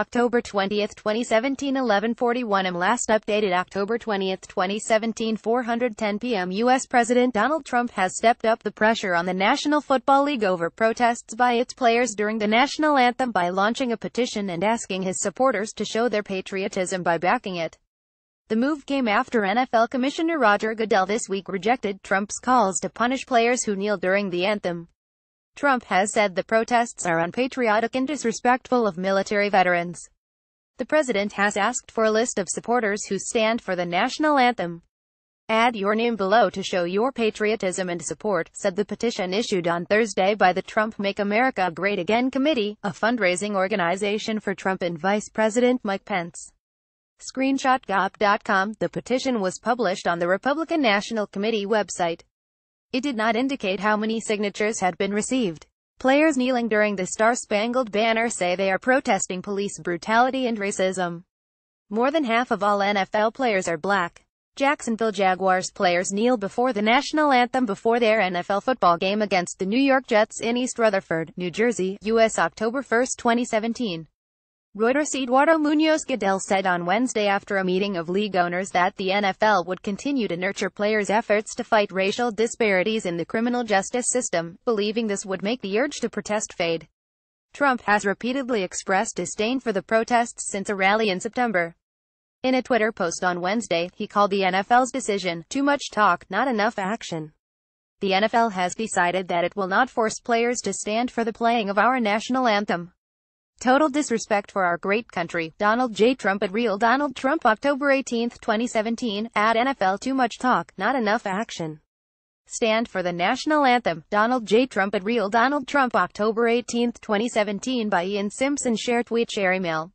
October 20, 2017 1141 am last updated October 20, 2017 410 p.m. U.S. President Donald Trump has stepped up the pressure on the National Football League over protests by its players during the national anthem by launching a petition and asking his supporters to show their patriotism by backing it. The move came after NFL Commissioner Roger Goodell this week rejected Trump's calls to punish players who kneel during the anthem. Trump has said the protests are unpatriotic and disrespectful of military veterans. The president has asked for a list of supporters who stand for the national anthem. Add your name below to show your patriotism and support, said the petition issued on Thursday by the Trump Make America Great Again Committee, a fundraising organization for Trump and Vice President Mike Pence. Screenshotgop.com The petition was published on the Republican National Committee website. It did not indicate how many signatures had been received. Players kneeling during the Star-Spangled Banner say they are protesting police brutality and racism. More than half of all NFL players are black. Jacksonville Jaguars players kneel before the national anthem before their NFL football game against the New York Jets in East Rutherford, New Jersey, U.S. October 1, 2017. Reuters' Eduardo Munoz Goodell said on Wednesday after a meeting of league owners that the NFL would continue to nurture players' efforts to fight racial disparities in the criminal justice system, believing this would make the urge to protest fade. Trump has repeatedly expressed disdain for the protests since a rally in September. In a Twitter post on Wednesday, he called the NFL's decision, too much talk, not enough action. The NFL has decided that it will not force players to stand for the playing of our national anthem. Total disrespect for our great country. Donald J. Trump at Real Donald Trump October 18, 2017, at NFL Too much talk, not enough action. Stand for the National Anthem. Donald J. Trump at Real Donald Trump October 18, 2017 by Ian Simpson share tweet share email.